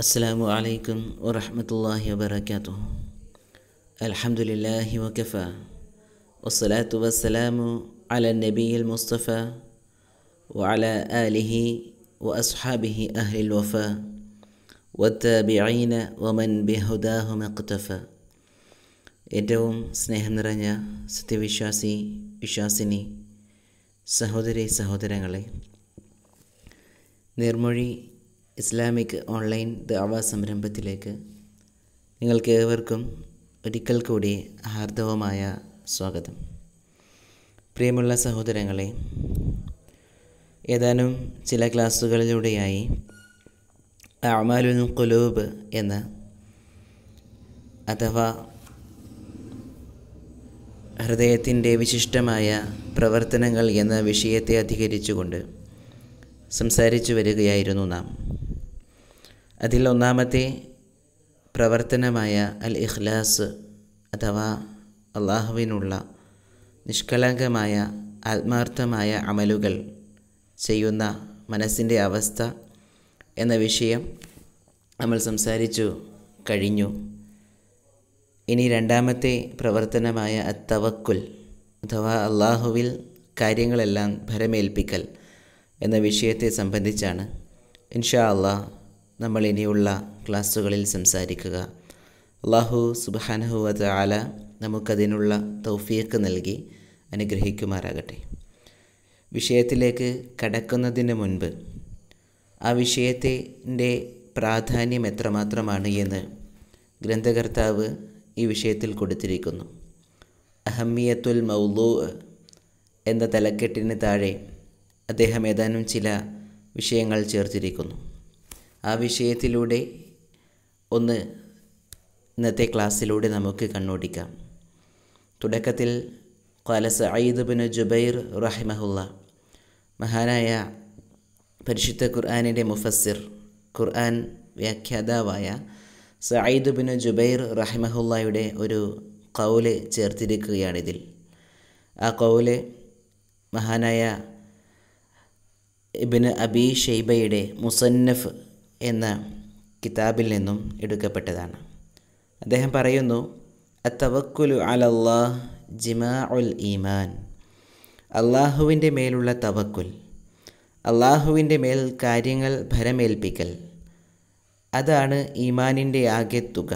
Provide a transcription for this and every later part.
السلام عليكم ورحمة الله وبركاته الحمد لله وكفى والصلاة والسلام على النبي المصطفى وعلى آله وأصحابه أهل الوفاء والتابعين ومن بهداهم اقتفى ഏറ്റവും സ്നേഹം നിറഞ്ഞ സത്യവിശ്വാസി വിശ്വാസിനി സഹോദരി സഹോദരങ്ങളെ നിർമൊഴി ഇസ്ലാമിക് ഓൺലൈൻ ദാവ സംരംഭത്തിലേക്ക് നിങ്ങൾക്ക് ഏവർക്കും ഒരിക്കൽ കൂടി ഹാർദവമായ സ്വാഗതം പ്രിയമുള്ള സഹോദരങ്ങളെ ഏതാനും ചില ക്ലാസ്സുകളിലൂടെയായി അമാലുൻ കുലൂബ് എന്ന അഥവാ ഹൃദയത്തിൻ്റെ വിശിഷ്ടമായ പ്രവർത്തനങ്ങൾ എന്ന വിഷയത്തെ അധികരിച്ചുകൊണ്ട് സംസാരിച്ചു വരികയായിരുന്നു നാം ഒന്നാമത്തെ പ്രവർത്തനമായ അൽ ഇഖ്ലാസ് അഥവാ അള്ളാഹുവിനുള്ള നിഷ്കളങ്കമായ ആത്മാർത്ഥമായ അമലുകൾ ചെയ്യുന്ന മനസ്സിൻ്റെ അവസ്ഥ എന്ന വിഷയം നമ്മൾ സംസാരിച്ചു കഴിഞ്ഞു ഇനി രണ്ടാമത്തെ പ്രവർത്തനമായ അത്തവക്കുൽ അഥവാ അള്ളാഹുവിൽ കാര്യങ്ങളെല്ലാം ഭരമേൽപ്പിക്കൽ എന്ന വിഷയത്തെ സംബന്ധിച്ചാണ് ഇൻഷാ അള്ളാഹ് നമ്മൾ ഇനിയുള്ള ക്ലാസ്സുകളിൽ സംസാരിക്കുക അള്ളാഹു സുബാനഹുവത് ആല നമുക്കതിനുള്ള തൗഫിയക്ക് നൽകി അനുഗ്രഹിക്കുമാറാകട്ടെ വിഷയത്തിലേക്ക് കടക്കുന്നതിന് മുൻപ് ആ വിഷയത്തിൻ്റെ പ്രാധാന്യം എത്രമാത്രമാണ് എന്ന് ഗ്രന്ഥകർത്താവ് ഈ വിഷയത്തിൽ കൊടുത്തിരിക്കുന്നു അഹമ്മിയത്തുൽ മൗലു എന്ന തലക്കെട്ടിന് താഴെ അദ്ദേഹം ഏതാനും ചില വിഷയങ്ങൾ ചേർത്തിരിക്കുന്നു ആ വിഷയത്തിലൂടെ ഒന്ന് ഇന്നത്തെ ക്ലാസ്സിലൂടെ നമുക്ക് കണ്ണോടിക്കാം തുടക്കത്തിൽ ഖാല സയ്യിദ് ബിൻ ജുബൈർ റഹിമഹുല്ല മഹാനായ പരിശുദ്ധ ഖുർആാനിൻ്റെ മുഫസ്സിർ ഖുർആൻ വ്യാഖ്യാതാവായ സയ്യിദ് ബിൻ ജുബൈർ റഹിമഹുല്ലയുടെ ഒരു കൗല് ചേർത്തിരിക്കുകയാണിതിൽ ആ കൗല് മഹാനായ ഇബിന് അബി ഷെയ്ബയുടെ മുസന്നഫ് എന്ന കിതാബിൽ നിന്നും എടുക്കപ്പെട്ടതാണ് അദ്ദേഹം പറയുന്നു അത്തവക്കുലു അലല്ലാഹ് ജിമാ ഉൽ ഈമാൻ അള്ളാഹുവിൻ്റെ മേലുള്ള തവക്കുൽ അള്ളാഹുവിൻ്റെ മേൽ കാര്യങ്ങൾ ഭരമേൽപ്പിക്കൽ അതാണ് ഈമാനിൻ്റെ ആകെ തുക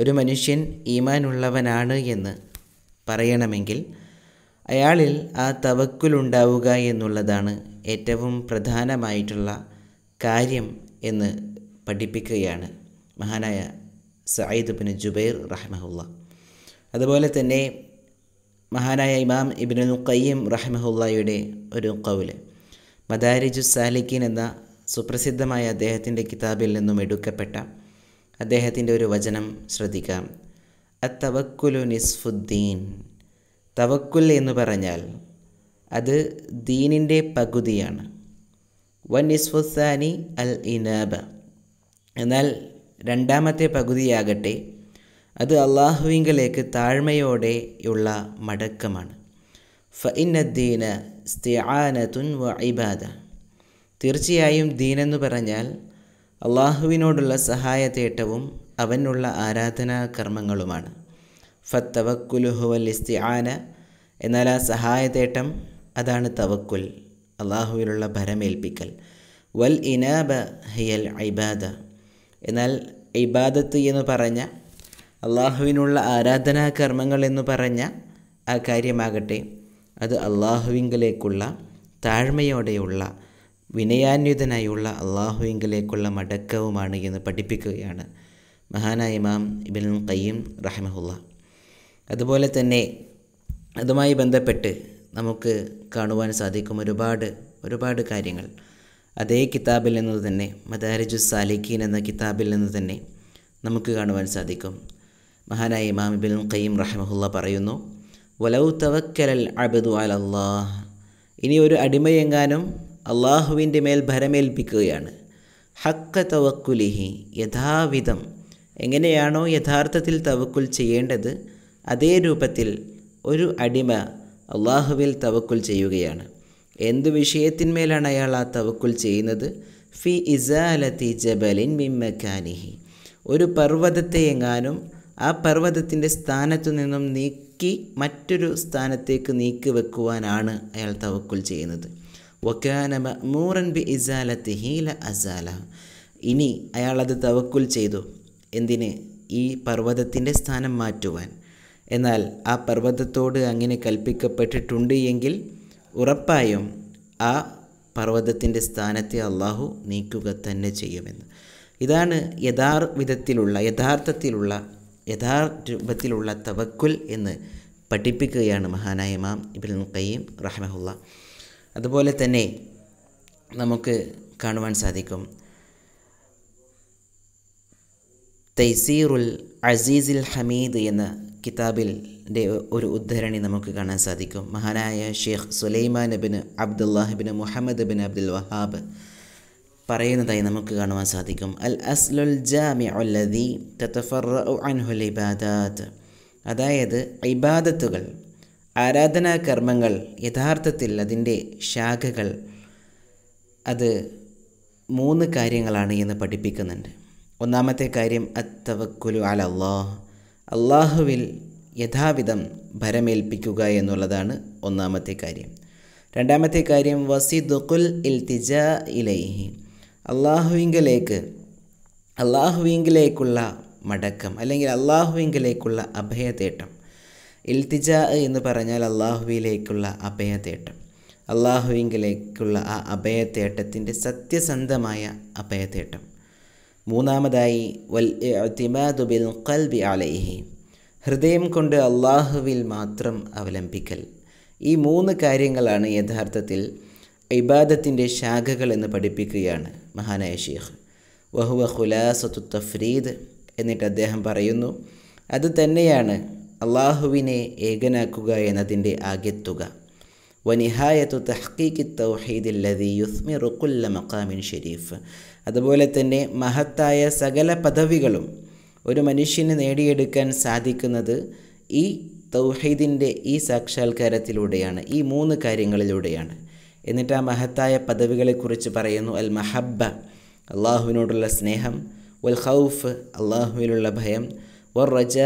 ഒരു മനുഷ്യൻ ഈമാനുള്ളവനാണ് എന്ന് പറയണമെങ്കിൽ അയാളിൽ ആ തവക്കുലുണ്ടാവുക എന്നുള്ളതാണ് ഏറ്റവും പ്രധാനമായിട്ടുള്ള കാര്യം എന്ന് പഠിപ്പിക്കുകയാണ് മഹാനായ സയ്യിദ് ബിൻ ജുബൈർ റഹ്മഹുല്ല അതുപോലെ തന്നെ മഹാനായ ഇമാം ഇബിനുൽ ഖയ്യം റഹ്മഹുല്ലായുടെ ഒരു കൗല് മദാരിജു സാലിഖീൻ എന്ന സുപ്രസിദ്ധമായ അദ്ദേഹത്തിൻ്റെ കിതാബിൽ നിന്നും എടുക്കപ്പെട്ട അദ്ദേഹത്തിൻ്റെ ഒരു വചനം ശ്രദ്ധിക്കാം അത്തവക്കുലു നിസ്ഫുദ്ദീൻ തവക്കുൽ എന്ന് പറഞ്ഞാൽ അത് ദീനിൻ്റെ പകുതിയാണ് വൻ ഇസ്ഫുസാനി അൽ ഇനാബ എന്നാൽ രണ്ടാമത്തെ പകുതിയാകട്ടെ അത് അള്ളാഹുവിങ്കലേക്ക് താഴ്മയോടെയുള്ള മടക്കമാണ് ഫഇന്നദ്ദീന സ്തിആനത്തുൻ വ ഇബാദ തീർച്ചയായും ദീനെന്ന് പറഞ്ഞാൽ അള്ളാഹുവിനോടുള്ള തേട്ടവും അവനുള്ള ആരാധനാ കർമ്മങ്ങളുമാണ് ഫത്തവക്കുലുഹുവൽ ഇസ്തിആന എന്നാൽ ആ സഹായ തേട്ടം അതാണ് തവക്കുൽ അള്ളാഹുവിലുള്ള ഭരമേൽപ്പിക്കൽ വൽ ഇനാബ ഹിയൽ ഐബാദ എന്നാൽ ഇബാദത്ത് എന്ന് പറഞ്ഞ അള്ളാഹുവിനുള്ള ആരാധനാ കർമ്മങ്ങൾ എന്ന് പറഞ്ഞ ആ കാര്യമാകട്ടെ അത് അള്ളാഹുവിങ്കലേക്കുള്ള താഴ്മയോടെയുള്ള വിനയാന്വിതനായുള്ള അള്ളാഹുവിങ്കലേക്കുള്ള മടക്കവുമാണ് എന്ന് പഠിപ്പിക്കുകയാണ് മഹാനായ ഇമാം ഇബിൻ കയ്യീം റഹ്മഹുല്ല അതുപോലെ തന്നെ അതുമായി ബന്ധപ്പെട്ട് നമുക്ക് കാണുവാൻ സാധിക്കും ഒരുപാട് ഒരുപാട് കാര്യങ്ങൾ അതേ കിതാബിൽ നിന്ന് തന്നെ മദാരിജു സാലിഖീൻ എന്ന കിതാബിൽ നിന്ന് തന്നെ നമുക്ക് കാണുവാൻ സാധിക്കും മഹാനായ ഇമാം ഇബിൻ ഖയ്യം റഹ്മഹുല്ല പറയുന്നു വലൗ തവക്കലൽ അബദു അൽ അള്ളാഹ് ഇനി ഒരു അടിമയെങ്ങാനും അള്ളാഹുവിൻ്റെ മേൽ ഭരമേൽപ്പിക്കുകയാണ് ഹക്ക തവക്കുലിഹി യഥാവിധം എങ്ങനെയാണോ യഥാർത്ഥത്തിൽ തവക്കുൽ ചെയ്യേണ്ടത് അതേ രൂപത്തിൽ ഒരു അടിമ അള്ളാഹുവിൽ തവക്കുൽ ചെയ്യുകയാണ് എന്തു വിഷയത്തിന്മേലാണ് അയാൾ ആ തവക്കുൽ ചെയ്യുന്നത് ഫി ഇസാലത്തി ജബലിൻ മിമ്മക്കാനിഹി ഒരു പർവ്വതത്തെ എങ്ങാനും ആ പർവ്വതത്തിൻ്റെ സ്ഥാനത്തു നിന്നും നീക്കി മറ്റൊരു സ്ഥാനത്തേക്ക് നീക്കി വെക്കുവാനാണ് അയാൾ തവക്കുൽ ചെയ്യുന്നത് വക്കാന മൂറൻ ബി ഇസാലത്തി ഹീല അസാല ഇനി അയാളത് തവക്കുൽ ചെയ്തു എന്തിന് ഈ പർവ്വതത്തിൻ്റെ സ്ഥാനം മാറ്റുവാൻ എന്നാൽ ആ പർവ്വതത്തോട് അങ്ങനെ കൽപ്പിക്കപ്പെട്ടിട്ടുണ്ട് എങ്കിൽ ഉറപ്പായും ആ പർവ്വതത്തിൻ്റെ സ്ഥാനത്തെ അള്ളാഹു നീക്കുക തന്നെ ചെയ്യുമെന്ന് ഇതാണ് യഥാർ വിധത്തിലുള്ള യഥാർത്ഥത്തിലുള്ള യഥാർ രൂപത്തിലുള്ള തവക്കുൽ എന്ന് പഠിപ്പിക്കുകയാണ് മഹാനായ മാം ഇബിൻ കയ്യീം റഹ്മഹുല്ല അതുപോലെ തന്നെ നമുക്ക് കാണുവാൻ സാധിക്കും തൈസീറുൽ അസീസിൽ ഹമീദ് എന്ന കിതാബിൽ ഒരു ഉദ്ധരണി നമുക്ക് കാണാൻ സാധിക്കും മഹാനായ ഷെയ്ഖ് സുലൈമാൻ ബിൻ അബ്ദുല്ലാഹിബിൻ മുഹമ്മദ് ബിൻ അബ്ദുൽ വഹാബ് പറയുന്നതായി നമുക്ക് കാണുവാൻ സാധിക്കും അൽ അസ്ലുൽ ജാമിഅല്ലദി അൻഹുൽ ഇബാദാത്ത് അതായത് ഇബാദത്തുകൾ ആരാധനാ കർമ്മങ്ങൾ യഥാർത്ഥത്തിൽ അതിൻ്റെ ശാഖകൾ അത് മൂന്ന് കാര്യങ്ങളാണ് എന്ന് പഠിപ്പിക്കുന്നുണ്ട് ഒന്നാമത്തെ കാര്യം അത്തവക്കുലു അല അള്ളാഹ് അള്ളാഹുവിൽ യഥാവിധം ഭരമേൽപ്പിക്കുക എന്നുള്ളതാണ് ഒന്നാമത്തെ കാര്യം രണ്ടാമത്തെ കാര്യം വസിദുഖുൽ ഇൽത്തിജ ഇലൈഹി അള്ളാഹുവിങ്കലേക്ക് അള്ളാഹുവിങ്കിലേക്കുള്ള മടക്കം അല്ലെങ്കിൽ അള്ളാഹുവിങ്കിലേക്കുള്ള അഭയതേട്ടം ഇൽത്തിജ എന്ന് പറഞ്ഞാൽ അള്ളാഹുവിയിലേക്കുള്ള അഭയതേട്ടം അള്ളാഹുവിങ്കിലേക്കുള്ള ആ അഭയതേട്ടത്തിൻ്റെ സത്യസന്ധമായ അഭയതേട്ടം മൂന്നാമതായി വൽ ഇഅ്തിമാദു ബിൽ ഖൽബി അലൈഹി ഹൃദയം കൊണ്ട് അള്ളാഹുവിൽ മാത്രം അവലംബിക്കൽ ഈ മൂന്ന് കാര്യങ്ങളാണ് യഥാർത്ഥത്തിൽ ഇബാദത്തിൻ്റെ ശാഖകൾ എന്ന് പഠിപ്പിക്കുകയാണ് മഹാനായ ഷീഖ് വഹുവ ഖുലാസത്തു തഫ്രീദ് എന്നിട്ട് അദ്ദേഹം പറയുന്നു അത് തന്നെയാണ് അള്ളാഹുവിനെ ഏകനാക്കുക എന്നതിൻ്റെ ആകെത്തുക വനിഹായത്തു തഹ്ക്കീക്ക് തൗഹീദ് ലതി യുസ്മിർ കുല്ല മക്കാമിൻ ഷെരീഫ് അതുപോലെ തന്നെ മഹത്തായ സകല പദവികളും ഒരു മനുഷ്യന് നേടിയെടുക്കാൻ സാധിക്കുന്നത് ഈ തൗഹീദിൻ്റെ ഈ സാക്ഷാത്കാരത്തിലൂടെയാണ് ഈ മൂന്ന് കാര്യങ്ങളിലൂടെയാണ് എന്നിട്ട് ആ മഹത്തായ പദവികളെക്കുറിച്ച് പറയുന്നു അൽ മഹബ്ബ അള്ളാഹുവിനോടുള്ള സ്നേഹം വൽ ഖൗഫ് അള്ളാഹുവിലുള്ള ഭയം വർ റജ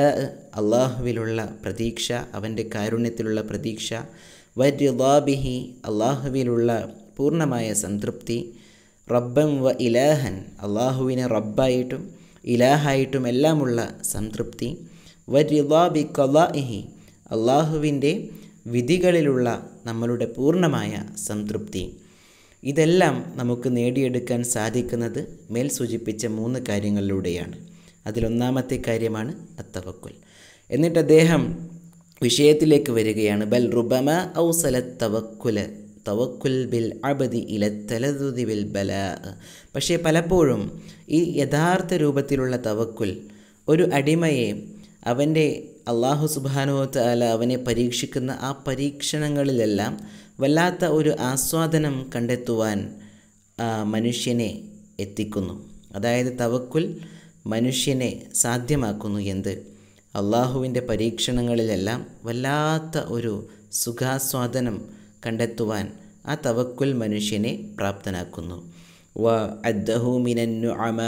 അള്ളാഹുവിലുള്ള പ്രതീക്ഷ അവൻ്റെ കാരുണ്യത്തിലുള്ള പ്രതീക്ഷ വരിദാബിഹി അള്ളാഹുവിലുള്ള പൂർണ്ണമായ സംതൃപ്തി റബ്ബം വ ഇലാഹൻ അള്ളാഹുവിനെ റബ്ബായിട്ടും ഇലാഹായിട്ടും എല്ലാമുള്ള സംതൃപ്തി വരിദാബി കലാഇഹി അള്ളാഹുവിൻ്റെ വിധികളിലുള്ള നമ്മളുടെ പൂർണ്ണമായ സംതൃപ്തി ഇതെല്ലാം നമുക്ക് നേടിയെടുക്കാൻ സാധിക്കുന്നത് മേൽ സൂചിപ്പിച്ച മൂന്ന് കാര്യങ്ങളിലൂടെയാണ് അതിലൊന്നാമത്തെ കാര്യമാണ് അത്തവക്കുൽ എന്നിട്ട് അദ്ദേഹം വിഷയത്തിലേക്ക് വരികയാണ് ബൽ റുബമ ഔസല തവക്കുല തവക്കുൽ ബിൽ അബദി ഇല തലതുതി ബിൽ ബല പക്ഷേ പലപ്പോഴും ഈ യഥാർത്ഥ രൂപത്തിലുള്ള തവക്കുൽ ഒരു അടിമയെ അവൻ്റെ അള്ളാഹു അല അവനെ പരീക്ഷിക്കുന്ന ആ പരീക്ഷണങ്ങളിലെല്ലാം വല്ലാത്ത ഒരു ആസ്വാദനം കണ്ടെത്തുവാൻ മനുഷ്യനെ എത്തിക്കുന്നു അതായത് തവക്കുൽ മനുഷ്യനെ സാധ്യമാക്കുന്നു എന്ത് അള്ളാഹുവിൻ്റെ പരീക്ഷണങ്ങളിലെല്ലാം വല്ലാത്ത ഒരു സുഖാസ്വാദനം കണ്ടെത്തുവാൻ ആ തവക്കുൽ മനുഷ്യനെ പ്രാപ്തനാക്കുന്നു വ അദ്ദഹൂമിനു അമ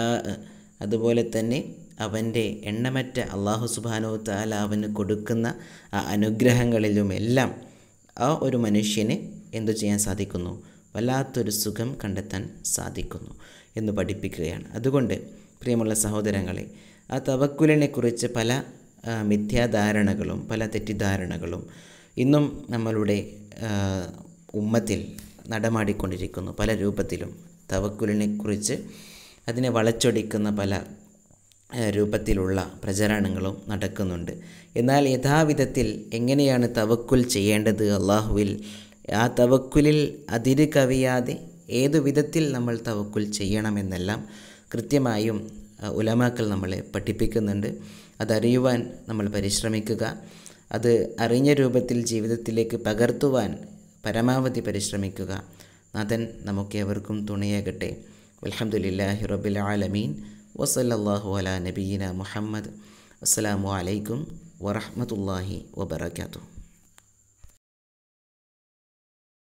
അതുപോലെ തന്നെ അവൻ്റെ എണ്ണമറ്റ അള്ളാഹു സുബാനോ താല അവന് കൊടുക്കുന്ന ആ അനുഗ്രഹങ്ങളിലുമെല്ലാം ആ ഒരു മനുഷ്യന് എന്തു ചെയ്യാൻ സാധിക്കുന്നു വല്ലാത്തൊരു സുഖം കണ്ടെത്താൻ സാധിക്കുന്നു എന്ന് പഠിപ്പിക്കുകയാണ് അതുകൊണ്ട് പ്രിയമുള്ള സഹോദരങ്ങളെ ആ തവക്കുലിനെക്കുറിച്ച് പല മിഥ്യാധാരണകളും പല തെറ്റിദ്ധാരണകളും ഇന്നും നമ്മളുടെ ഉമ്മത്തിൽ നടമാടിക്കൊണ്ടിരിക്കുന്നു പല രൂപത്തിലും തവക്കുലിനെക്കുറിച്ച് അതിനെ വളച്ചൊടിക്കുന്ന പല രൂപത്തിലുള്ള പ്രചരണങ്ങളും നടക്കുന്നുണ്ട് എന്നാൽ യഥാവിധത്തിൽ എങ്ങനെയാണ് തവക്കുൽ ചെയ്യേണ്ടത് അള്ളാഹുവിൽ ആ തവക്കുലിൽ അതിര് കവിയാതെ ഏതു വിധത്തിൽ നമ്മൾ തവക്കുൽ ചെയ്യണമെന്നെല്ലാം കൃത്യമായും ഉലമാക്കൾ നമ്മളെ പഠിപ്പിക്കുന്നുണ്ട് അതറിയുവാൻ നമ്മൾ പരിശ്രമിക്കുക അത് അറിഞ്ഞ രൂപത്തിൽ ജീവിതത്തിലേക്ക് പകർത്തുവാൻ പരമാവധി പരിശ്രമിക്കുക നാഥൻ നമുക്കേവർക്കും തുണയാകട്ടെ അലഹമുല്ലാഹി റബിൽ ആലമീൻ വസല്ലാഹു അല നബീന മുഹമ്മദ് അസ്സാം അലൈക്കും വറഹമത്തല്ലാഹി വബർക്കാത്തു